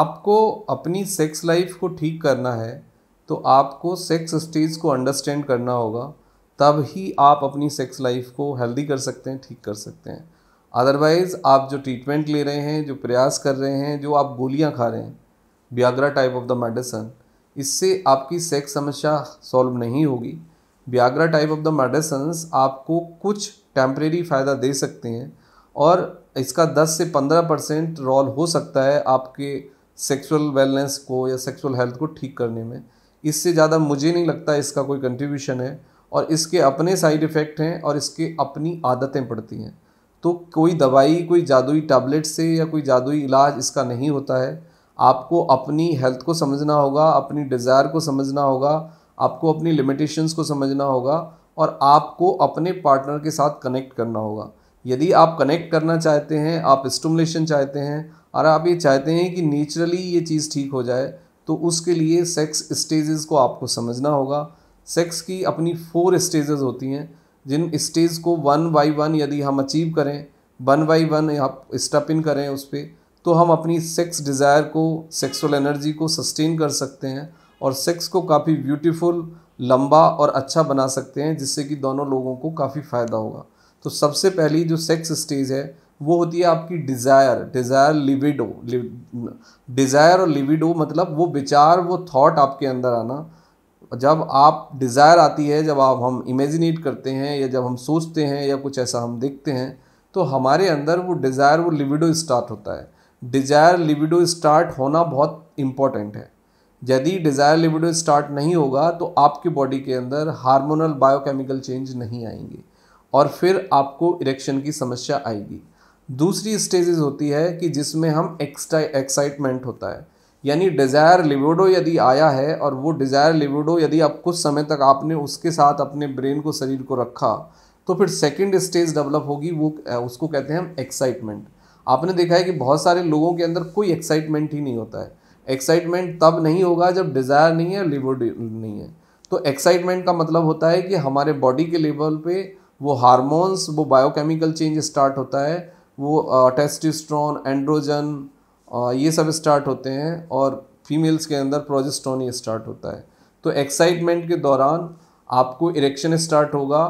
आपको अपनी sex life को ठीक करना है तो आपको सेक्स स्टेज को अंडरस्टैंड करना होगा तब ही आप अपनी सेक्स लाइफ को हेल्दी कर सकते हैं ठीक कर सकते हैं अदरवाइज़ आप जो ट्रीटमेंट ले रहे हैं जो प्रयास कर रहे हैं जो आप गोलियाँ खा रहे हैं Viagra type of the medicine इससे आपकी सेक्स समस्या सॉल्व नहीं होगी Viagra type of the medicines आपको कुछ टेम्परेरी फ़ायदा दे सकते हैं और इसका 10 से 15 परसेंट रोल हो सकता है आपके सेक्सुअल वेलनेस को या सेक्सुअल हेल्थ को ठीक करने में इससे ज़्यादा मुझे नहीं लगता इसका कोई कंट्रीब्यूशन है और इसके अपने साइड इफ़ेक्ट हैं और इसके अपनी आदतें पड़ती हैं तो कोई दवाई कोई जादुई टैबलेट से या कोई जादुई इलाज इसका नहीं होता है आपको अपनी हेल्थ को समझना होगा अपनी डिज़ायर को समझना होगा आपको अपनी लिमिटेशंस को समझना होगा और आपको अपने पार्टनर के साथ कनेक्ट करना होगा यदि आप कनेक्ट करना चाहते हैं आप स्टमुलेशन चाहते हैं और आप ये चाहते हैं कि नेचुरली ये चीज़ ठीक हो जाए तो उसके लिए सेक्स स्टेजेस को आपको समझना होगा सेक्स की अपनी फोर स्टेजेस होती हैं जिन स्टेज को वन बाई वन यदि हम अचीव करें वन बाई वन आप स्टेप इन करें उस पर तो हम अपनी सेक्स डिज़ायर को सेक्सुअल एनर्जी को सस्टेन कर सकते हैं और सेक्स को काफ़ी ब्यूटीफुल लंबा और अच्छा बना सकते हैं जिससे कि दोनों लोगों को काफ़ी फ़ायदा होगा तो सबसे पहली जो सेक्स स्टेज है वो होती है आपकी डिज़ायर डिज़ायर लिविडो डिज़ायर और लिविडो मतलब वो विचार वो थॉट आपके अंदर आना जब आप डिज़ायर आती है जब आप हम इमेजिनेट करते हैं या जब हम सोचते हैं या कुछ ऐसा हम देखते हैं तो हमारे अंदर वो डिज़ायर वो लिविडो स्टार्ट होता है डिज़ायर लिविडो स्टार्ट होना बहुत इम्पॉर्टेंट है यदि डिज़ायर लिविडो स्टार्ट नहीं होगा तो आपकी बॉडी के अंदर हार्मोनल बायोकेमिकल चेंज नहीं आएंगे और फिर आपको इरेक्शन की समस्या आएगी दूसरी स्टेजेस होती है कि जिसमें हम एक्स्ट्रा एक्साइटमेंट होता है यानी डिज़ायर लिविडो यदि आया है और वो डिज़ायर लिविडो यदि आप कुछ समय तक आपने उसके साथ अपने ब्रेन को शरीर को रखा तो फिर सेकेंड स्टेज डेवलप होगी वो उसको कहते हैं हम एक्साइटमेंट आपने देखा है कि बहुत सारे लोगों के अंदर कोई एक्साइटमेंट ही नहीं होता है एक्साइटमेंट तब नहीं होगा जब डिज़ायर नहीं है लिवोडो नहीं है तो एक्साइटमेंट का मतलब होता है कि हमारे बॉडी के लेवल पे वो हार्मोन्स वो बायोकेमिकल चेंज स्टार्ट होता है वो टेस्टिस्ट्रॉन एंड्रोजन ये सब स्टार्ट होते हैं और फीमेल्स के अंदर प्रोजेस्ट्रॉन ये स्टार्ट होता है तो एक्साइटमेंट के दौरान आपको इरेक्शन स्टार्ट होगा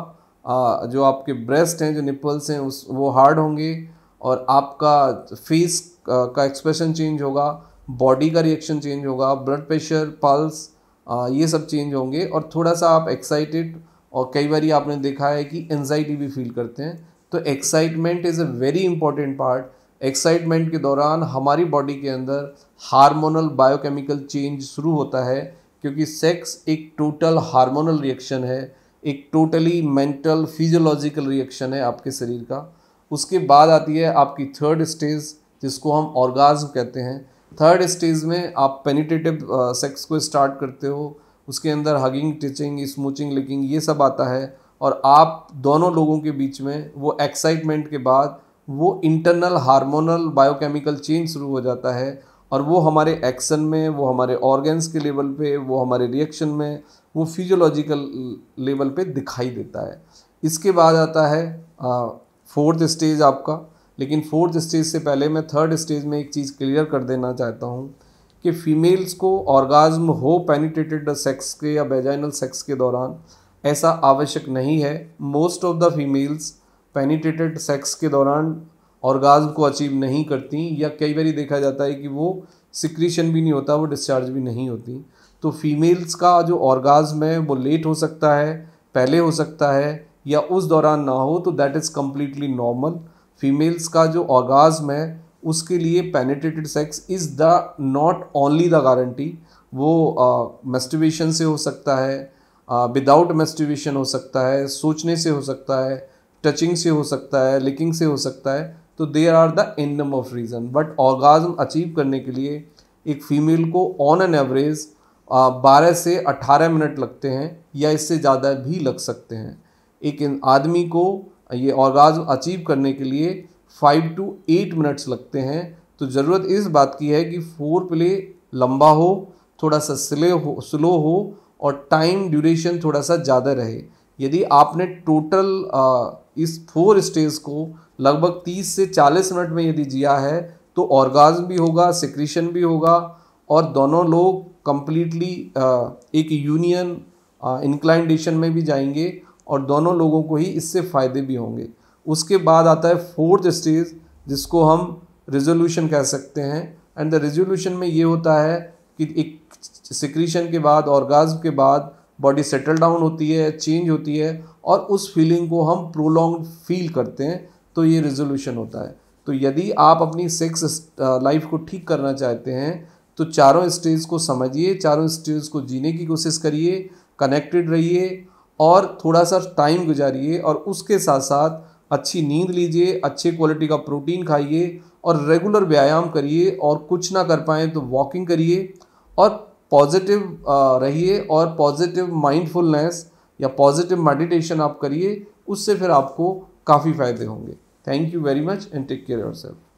आ, जो आपके ब्रेस्ट हैं जो निपल्स हैं उस वो हार्ड होंगे और आपका फेस का एक्सप्रेशन चेंज होगा बॉडी का रिएक्शन चेंज होगा ब्लड प्रेशर पल्स ये सब चेंज होंगे और थोड़ा सा आप एक्साइटेड और कई बार आपने देखा है कि एनजाइटी भी फील करते हैं तो excitement is a very important part excitement के दौरान हमारी बॉडी के अंदर हार्मोनल बायोकेमिकल चेंज शुरू होता है क्योंकि सेक्स एक टोटल हार्मोनल रिएक्शन है एक टोटली मेंटल फिजियोलॉजिकल रिएक्शन है आपके शरीर का उसके बाद आती है आपकी थर्ड स्टेज जिसको हम ऑर्गाज्म कहते हैं थर्ड स्टेज में आप पेनिटेटिव सेक्स uh, को स्टार्ट करते हो उसके अंदर हगिंग टिचिंग स्मूचिंग लिकिंग ये सब आता है और आप दोनों लोगों के बीच में वो एक्साइटमेंट के बाद वो इंटरनल हार्मोनल बायोकेमिकल चेंज शुरू हो जाता है और वो हमारे एक्शन में वो हमारे ऑर्गेंस के लेवल पे वो हमारे रिएक्शन में वो फिजियोलॉजिकल लेवल पे दिखाई देता है इसके बाद आता है फोर्थ स्टेज आपका लेकिन फोर्थ स्टेज से पहले मैं थर्ड स्टेज में एक चीज़ क्लियर कर देना चाहता हूँ कि फ़ीमेल्स को ऑर्गाज्म हो पेनिटेटेड सेक्स के या बेजाइनल सेक्स के दौरान ऐसा आवश्यक नहीं है most of the females penetrated sex के दौरान ऑर्गाज्म को अचीव नहीं करती या कई बार देखा जाता है कि वो सिक्रीशन भी नहीं होता वो डिस्चार्ज भी नहीं होती तो फीमेल्स का जो ऑर्गाज्म है वो लेट हो सकता है पहले हो सकता है या उस दौरान ना हो तो that is completely normal females का जो ऑर्गाज्म है उसके लिए penetrated sex is the not only the guarantee वो मेस्टिवेशन uh, से हो सकता है विदाउट uh, मेस्टिवेशन हो सकता है सोचने से हो सकता है टचिंग से हो सकता है लिकिंग से हो सकता है तो there are the n number of reason but orgasm achieve करने के लिए एक फ़ीमेल को ऑन एन एवरेज बारह से अट्ठारह मिनट लगते हैं या इससे ज़्यादा भी लग सकते हैं एक आदमी को ये ऑर्गाज्म अचीव करने के लिए फाइव टू एट मिनट्स लगते हैं तो ज़रूरत इस बात की है कि फोर प्ले लंबा हो थोड़ा सा स्ले हो स्लो हो और टाइम ड्यूरेशन थोड़ा सा ज़्यादा रहे यदि आपने टोटल इस फोर स्टेज को लगभग 30 से 40 मिनट में यदि जिया है तो ऑर्गाज्म भी होगा सिक्रीशन भी होगा और दोनों लोग कम्प्लीटली एक यूनियन इंक्लाइंडेशन में भी जाएंगे और दोनों लोगों को ही इससे फ़ायदे भी होंगे उसके बाद आता है फोर्थ स्टेज जिसको हम रिजोल्यूशन कह सकते हैं एंड द रिजोल्यूशन में ये होता है कि एक सिक्रीशन के बाद ऑर्गाज्म के बाद बॉडी सेटल डाउन होती है चेंज होती है और उस फीलिंग को हम प्रोलॉन्ग फील करते हैं तो ये रिजोल्यूशन होता है तो यदि आप अपनी सेक्स लाइफ uh, को ठीक करना चाहते हैं तो चारों स्टेज को समझिए चारों स्टेज को जीने की कोशिश करिए कनेक्टेड रहिए और थोड़ा सा टाइम गुजारिए और उसके साथ साथ अच्छी नींद लीजिए अच्छे क्वालिटी का प्रोटीन खाइए और रेगुलर व्यायाम करिए और कुछ ना कर पाएँ तो वॉकिंग करिए और पॉजिटिव रहिए और पॉजिटिव माइंडफुलनेस या पॉजिटिव मेडिटेशन आप करिए उससे फिर आपको काफ़ी फ़ायदे होंगे thank you very much and take care your self